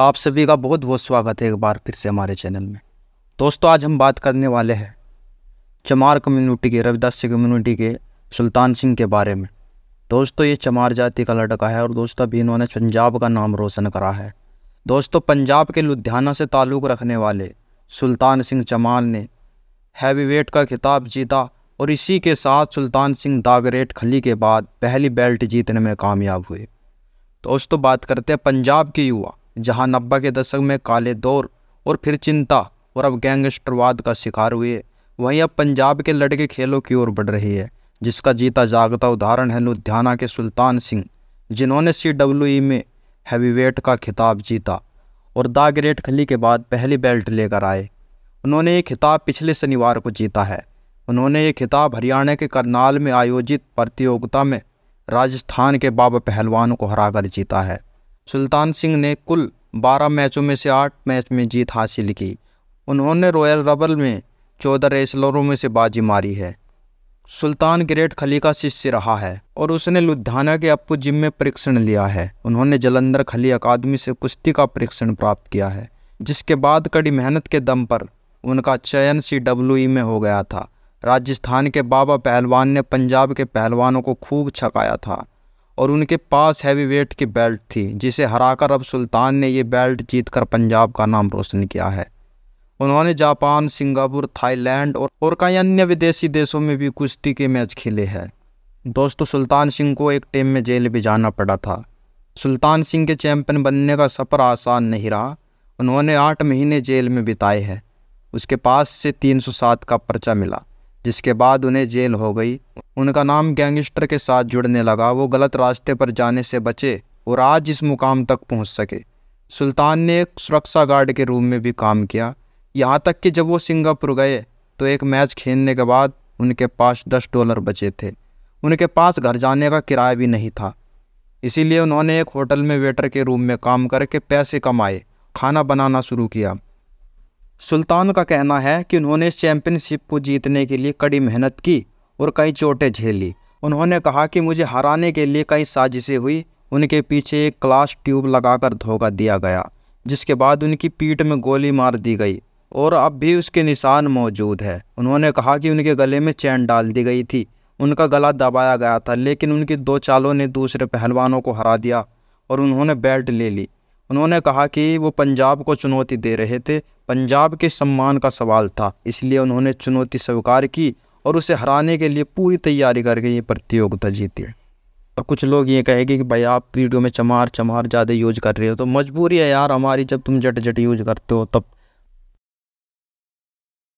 आप सभी का बहुत बहुत स्वागत है एक बार फिर से हमारे चैनल में दोस्तों आज हम बात करने वाले हैं चमार कम्युनिटी के रविदास कम्युनिटी के सुल्तान सिंह के बारे में दोस्तों ये चमार जाति का लड़का है और दोस्तों अभी इन्होंने पंजाब का नाम रोशन करा है दोस्तों पंजाब के लुधियाना से ताल्लुक़ रखने वाले सुल्तान सिंह चमार ने वेट का खिताब जीता और इसी के साथ सुल्तान सिंह दागरेट खली के बाद पहली बेल्ट जीतने में कामयाब हुए दोस्तों बात करते हैं पंजाब के युवा जहां नब्बे के दशक में काले दौर और फिर चिंता और अब गैंगस्टरवाद का शिकार हुए वहीं अब पंजाब के लड़के खेलों की ओर बढ़ रही है जिसका जीता जागता उदाहरण है लुधियाना के सुल्तान सिंह जिन्होंने सी डब्ल्यू e में हैवीवेट का खिताब जीता और द ग्रेट खली के बाद पहली बेल्ट लेकर आए उन्होंने ये खिताब पिछले शनिवार को जीता है उन्होंने ये खिताब हरियाणा के करनाल में आयोजित प्रतियोगिता में राजस्थान के बाबा पहलवान को हराकर जीता है सुल्तान सिंह ने कुल 12 मैचों में से 8 मैच में जीत हासिल की उन्होंने रॉयल रबल में 14 रेसलरों में से बाजी मारी है सुल्तान ग्रेट खली का शिष्य रहा है और उसने लुधियाना के अपू जिम में परीक्षण लिया है उन्होंने जलंधर खली अकादमी से कुश्ती का परीक्षण प्राप्त किया है जिसके बाद कड़ी मेहनत के दम पर उनका चयन सी डब्ल्यू में हो गया था राजस्थान के बाबा पहलवान ने पंजाब के पहलवानों को खूब छकाया था और उनके पास हैवी वेट की बेल्ट थी जिसे हराकर अब सुल्तान ने ये बेल्ट जीतकर पंजाब का नाम रोशन किया है उन्होंने जापान सिंगापुर थाईलैंड और और कई अन्य विदेशी देशों में भी कुश्ती के मैच खेले हैं दोस्तों सुल्तान सिंह को एक टीम में जेल भी जाना पड़ा था सुल्तान सिंह के चैंपियन बनने का सफ़र आसान नहीं रहा उन्होंने आठ महीने जेल में बिताए हैं उसके पास से 307 का पर्चा मिला जिसके बाद उन्हें जेल हो गई उनका नाम गैंगस्टर के साथ जुड़ने लगा वो गलत रास्ते पर जाने से बचे और आज इस मुकाम तक पहुंच सके सुल्तान ने एक सुरक्षा गार्ड के रूम में भी काम किया यहाँ तक कि जब वो सिंगापुर गए तो एक मैच खेलने के बाद उनके पास दस डॉलर बचे थे उनके पास घर जाने का किराया भी नहीं था इसीलिए उन्होंने एक होटल में वेटर के रूम में काम करके पैसे कमाए खाना बनाना शुरू किया सुल्तान का कहना है कि उन्होंने इस चैम्पियनशिप को जीतने के लिए कड़ी मेहनत की और कई चोटें झेली उन्होंने कहा कि मुझे हराने के लिए कई साजिशें हुई उनके पीछे एक क्लास ट्यूब लगाकर धोखा दिया गया जिसके बाद उनकी पीठ में गोली मार दी गई और अब भी उसके निशान मौजूद है उन्होंने कहा कि उनके गले में चैन डाल दी गई थी उनका गला दबाया गया था लेकिन उनकी दो चालों ने दूसरे पहलवानों को हरा दिया और उन्होंने बेल्ट ले ली उन्होंने कहा कि वो पंजाब को चुनौती दे रहे थे पंजाब के सम्मान का सवाल था इसलिए उन्होंने चुनौती स्वीकार की और उसे हराने के लिए पूरी तैयारी करके ये प्रतियोगिता जीती और कुछ लोग ये कहेंगे कि भाई आप वीडियो में चमार चमार ज़्यादा यूज कर रहे हो तो मजबूरी है यार हमारी जब तुम जट जट यूज करते हो तब